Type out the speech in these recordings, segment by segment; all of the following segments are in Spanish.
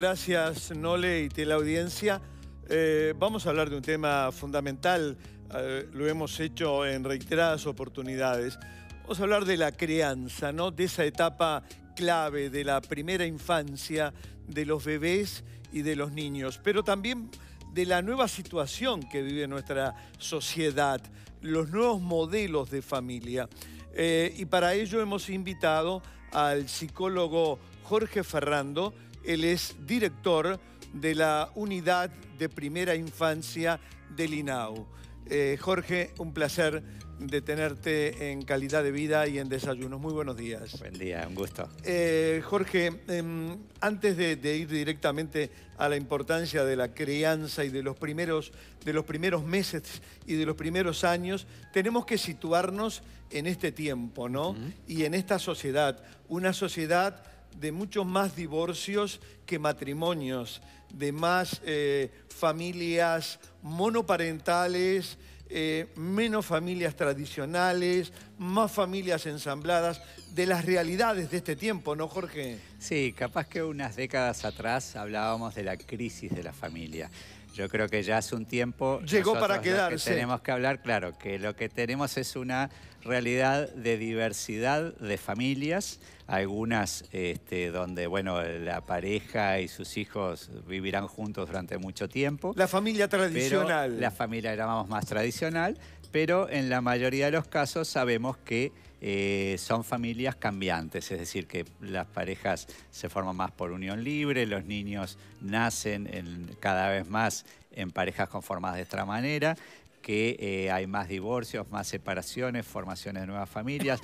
Gracias, Nole y la audiencia. Eh, vamos a hablar de un tema fundamental, eh, lo hemos hecho en reiteradas oportunidades. Vamos a hablar de la crianza, ¿no? de esa etapa clave de la primera infancia de los bebés y de los niños, pero también de la nueva situación que vive nuestra sociedad, los nuevos modelos de familia. Eh, y para ello hemos invitado al psicólogo Jorge Ferrando, él es director de la unidad de primera infancia del INAU. Eh, Jorge, un placer de tenerte en calidad de vida y en desayunos. Muy buenos días. Buen día, un gusto. Eh, Jorge, em, antes de, ir directamente a la importancia de la crianza y de los, primeros, de los primeros meses y de los primeros años, tenemos que situarnos en este tiempo, ¿no? Y en esta sociedad, una sociedad de muchos más divorcios que matrimonios, de más eh, familias monoparentales, eh, menos familias tradicionales, más familias ensambladas de las realidades de este tiempo, ¿no, Jorge? Sí, capaz que unas décadas atrás hablábamos de la crisis de la familia. Yo creo que ya hace un tiempo... Llegó para quedarse. tenemos que hablar, claro, que lo que tenemos es una realidad de diversidad de familias, algunas este, donde bueno la pareja y sus hijos vivirán juntos durante mucho tiempo. La familia tradicional. la familia, éramos más tradicional, pero en la mayoría de los casos sabemos que eh, son familias cambiantes, es decir, que las parejas se forman más por unión libre, los niños nacen cada vez más en parejas conformadas de esta manera, que eh, hay más divorcios, más separaciones, formaciones de nuevas familias,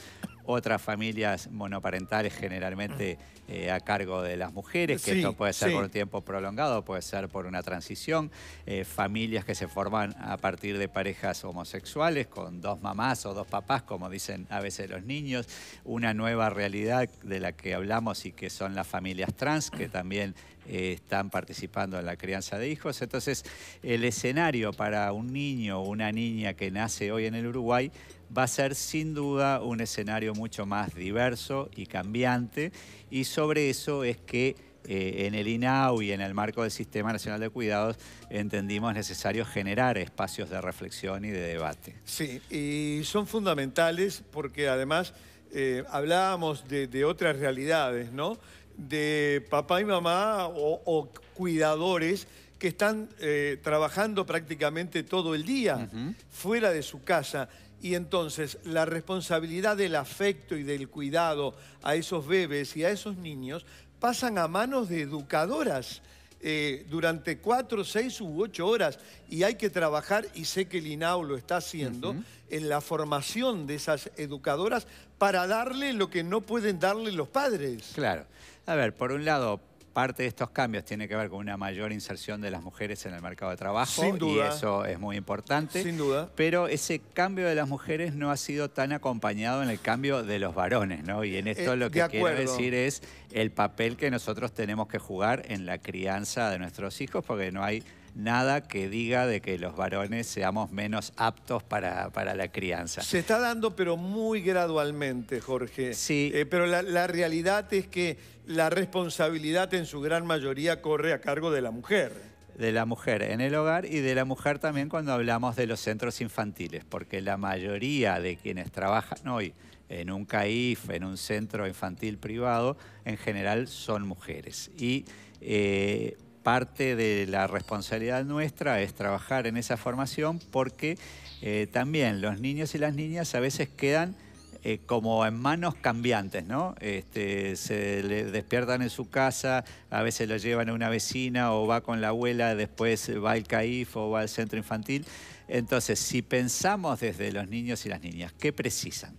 otras familias monoparentales generalmente eh, a cargo de las mujeres, que esto puede ser por un tiempo prolongado, puede ser por una transición, eh, familias que se forman a partir de parejas homosexuales con dos mamás o dos papás, como dicen a veces los niños, una nueva realidad de la que hablamos y que son las familias trans, que también eh, están participando en la crianza de hijos. Entonces, el escenario para un niño o una niña que nace hoy en el Uruguay va a ser sin duda un escenario mucho más diverso y cambiante y sobre eso es que eh, en el INAU y en el marco del Sistema Nacional de Cuidados entendimos necesario generar espacios de reflexión y de debate. Sí, y son fundamentales porque además eh, hablábamos de, de otras realidades, ¿no? de papá y mamá o, cuidadores que están eh, trabajando prácticamente todo el día fuera de su casa. Y entonces la responsabilidad del afecto y del cuidado a esos bebés y a esos niños pasan a manos de educadoras. Eh, durante cuatro, seis u ocho horas y hay que trabajar, y sé que el lo está haciendo, en la formación de esas educadoras para darle lo que no pueden darle los padres. Claro. A ver, por un lado, parte de estos cambios tiene que ver con una mayor inserción de las mujeres en el mercado de trabajo. Sin duda. Y eso es muy importante. Sin duda. Pero ese cambio de las mujeres no ha sido tan acompañado en el cambio de los varones, ¿no? Y en esto eh, lo que quiero decir es el papel que nosotros tenemos que jugar en la crianza de nuestros hijos, porque no hay nada que diga de que los varones seamos menos aptos para, la crianza. Se está dando, pero muy gradualmente, Jorge. Sí. Eh, pero la, realidad es que la responsabilidad en su gran mayoría corre a cargo de la mujer de la mujer en el hogar y de la mujer también cuando hablamos de los centros infantiles, porque la mayoría de quienes trabajan hoy en un CAIF, en un centro infantil privado, en general son mujeres. Y eh, parte de la responsabilidad nuestra es trabajar en esa formación porque eh, también los niños y las niñas a veces quedan eh, como en manos cambiantes, ¿no? Este, se le despiertan en su casa, a veces lo llevan a una vecina o va con la abuela, después va al CAIF o va al centro infantil. Entonces, si pensamos desde los niños y las niñas, ¿qué precisan?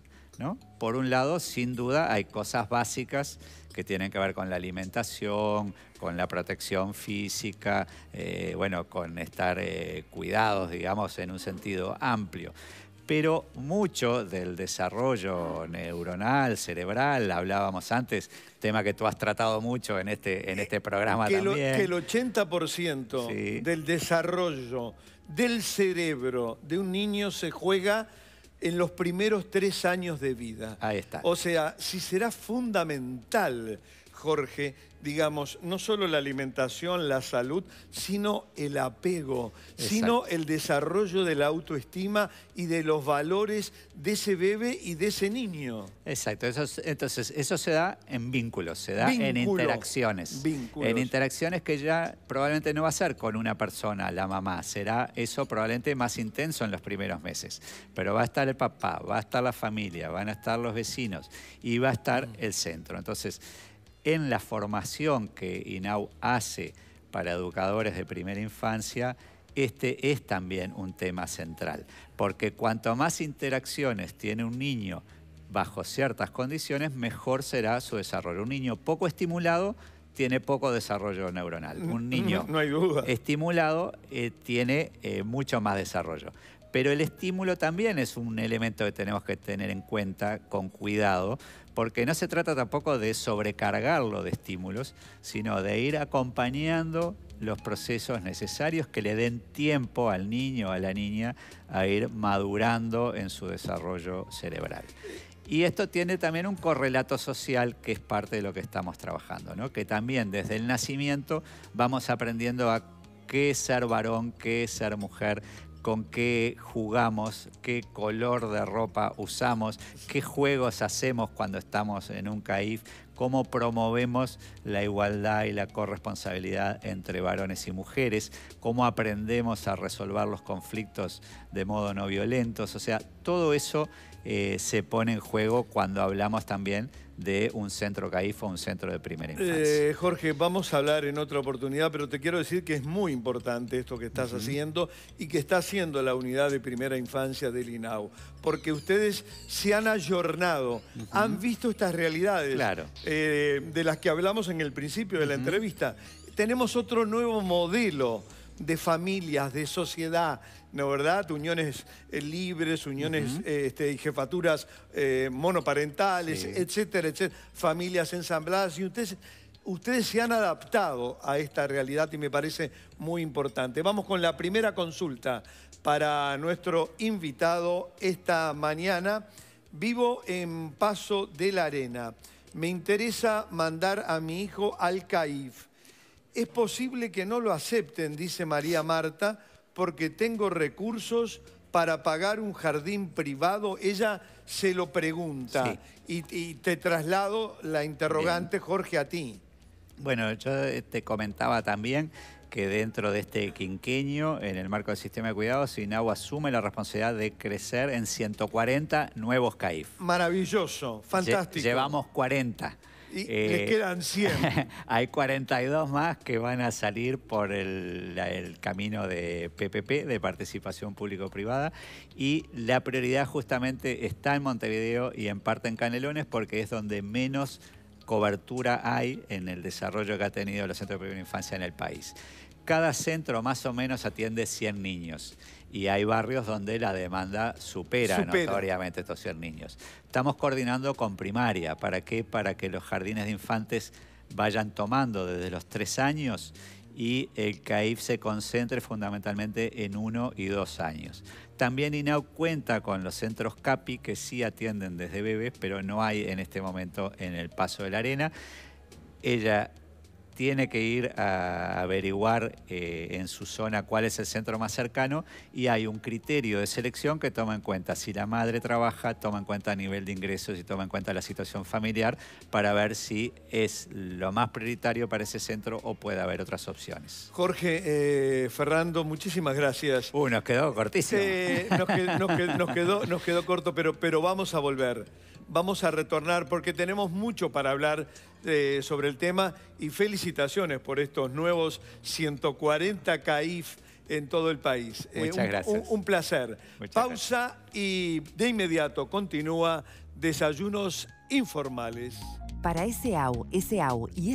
Por un lado, sin duda, hay cosas básicas que tienen que ver con la alimentación, con la protección física, eh, bueno, con estar eh, cuidados, digamos, en un sentido amplio. Pero mucho del desarrollo neuronal, cerebral, hablábamos antes, tema que tú has tratado mucho en este, en este programa que también. que el 80% del desarrollo del cerebro de un niño se juega en los primeros tres años de vida. Ahí está. O sea, si será fundamental Jorge, digamos, no solo la alimentación, la salud, sino el apego, sino el desarrollo de la autoestima y de los valores de ese bebé y de ese niño. Exacto, entonces eso se da en vínculos, se da en interacciones. En interacciones que ya probablemente no va a ser con una persona, la mamá, será eso probablemente más intenso en los primeros meses, pero va a estar el papá, va a estar la familia, van a estar los vecinos y va a estar mm. el centro. Entonces, en la formación que INAU hace para educadores de primera infancia, este es también un tema central, porque cuanto más interacciones tiene un niño bajo ciertas condiciones, mejor será su desarrollo. Un niño poco estimulado tiene poco desarrollo neuronal. Un mm, niño estimulado eh, tiene eh, mucho más desarrollo. Pero el estímulo también es un elemento que tenemos que tener en cuenta con cuidado, porque no se trata tampoco de sobrecargarlo de estímulos, sino de ir acompañando los procesos necesarios que le den tiempo al niño o a la niña a ir madurando en su desarrollo cerebral. Y esto tiene también un correlato social que es parte de lo que estamos trabajando, ¿no? que también desde el nacimiento vamos aprendiendo a qué ser varón, qué ser mujer, con qué jugamos, qué color de ropa usamos, qué juegos hacemos cuando estamos en un CAIF, cómo promovemos la igualdad y la corresponsabilidad entre varones y mujeres, cómo aprendemos a resolver los conflictos de modo no violentos. O sea, todo eso eh, se pone en juego cuando hablamos también de un centro CAIFO, un centro de primera eh, infancia. Jorge, vamos a hablar en otra oportunidad, pero te quiero decir que es muy importante esto que estás haciendo y que está haciendo la unidad de primera infancia del INAU, porque ustedes se han ayornado, han visto estas realidades eh, de las que hablamos en el principio de la entrevista. Tenemos otro nuevo modelo de familias, de sociedad, ¿no verdad? Uniones eh, libres, uniones eh, este, y jefaturas eh, monoparentales, etcétera, etcétera, familias ensambladas. Y ustedes, ustedes se han adaptado a esta realidad y me parece muy importante. Vamos con la primera consulta para nuestro invitado esta mañana. Vivo en Paso de la Arena. Me interesa mandar a mi hijo al CAIF. Es posible que no lo acepten, dice María Marta, porque tengo recursos para pagar un jardín privado? Ella se lo pregunta. Y, te traslado la interrogante, Jorge, a ti. Bueno, yo eh, te comentaba también que dentro de este quinqueño, en el marco del sistema de cuidados, SINAU asume la responsabilidad de crecer en 140 nuevos CAIF. Maravilloso, fantástico. llevamos 40. Y les eh, quedan 100. hay 42 más que van a salir por el, camino de PPP, de participación público-privada. Y la prioridad justamente está en Montevideo y en parte en Canelones porque es donde menos cobertura hay en el desarrollo que ha tenido los centro de primera infancia en el país. Cada centro más o menos atiende 100 niños y hay barrios donde la demanda supera, notoriamente estos 100 niños. Estamos coordinando con primaria, ¿para qué? Para que los jardines de infantes vayan tomando desde los tres años y el CAIF se concentre fundamentalmente en uno y dos años. También INAU cuenta con los centros CAPI que sí atienden desde bebés, pero no hay en este momento en el Paso de la Arena. Ella tiene que ir a averiguar eh, en su zona cuál es el centro más cercano y hay un criterio de selección que toma en cuenta si la madre trabaja, toma en cuenta el nivel de ingresos y toma en cuenta la situación familiar para ver si es lo más prioritario para ese centro o puede haber otras opciones. Jorge, Ferrando, eh, Fernando, muchísimas gracias. Uy, uh, nos quedó cortísimo. nos, quedó, corto, pero vamos a volver vamos a retornar porque tenemos mucho para hablar eh, sobre el tema y felicitaciones por estos nuevos 140 CAIF en todo el país. Eh, Muchas un, gracias. Un, placer. Pausa y de inmediato continúa Desayunos Informales. Para SAU, SAU y